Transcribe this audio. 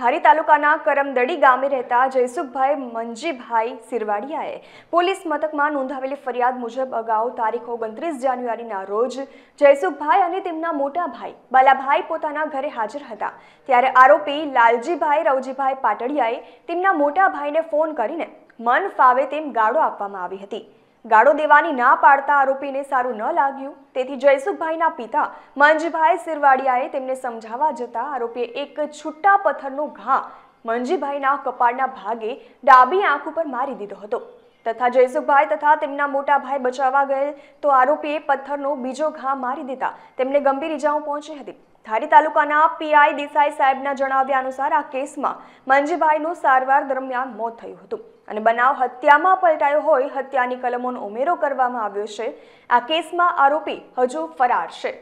ધારી તાલુકાના કરમદડી ગામે રહેતા જયસુખભાઈ મંજીભાઈ સિરવાડિયાએ પોલીસ મથકમાં નોંધાવેલી ફરિયાદ મુજબ અગાઉ તારીખ ઓગણત્રીસ જાન્યુઆરીના રોજ જયસુખભાઈ અને તેમના મોટા ભાઈ બાલાભાઈ પોતાના ઘરે હાજર હતા ત્યારે આરોપી લાલજીભાઈ રવજીભાઈ પાટડિયાએ તેમના મોટા ભાઈને ફોન કરીને મન ફાવે તેમ ગાળો આપવામાં આવી હતી ગાળો દેવાની ના પાડતા આરોપીને સારું ન લાગ્યું તેથી જયસુખભાઈના પિતા મંજીભાઈ સિરવાડિયાએ તેમને સમજાવવા જતા આરોપીએ એક છૂટા પથ્થરનો ઘા મંજીભાઈના કપાળના ભાગે ડાબી આંખ ઉપર મારી દીધો હતો તથા જયસુખભાઈ તથા તેમના મોટા ભાઈ બચાવવા ગયેલ તો આરોપીએ પથ્થરનો બીજો ઘા મારી દીધા તેમને ગંભીર ઇજાઓ પહોંચી હતી ધારી તાલુકાના પીઆઈ દેસાઈ સાહેબના જણાવ્યા અનુસાર આ કેસમાં મંજીભાઈનું સારવાર દરમિયાન મોત થયું હતું અને બનાવ હત્યામાં પલટાયો હોય હત્યાની કલમોનો ઉમેરો કરવામાં આવ્યો છે આ કેસમાં આરોપી હજુ ફરાર છે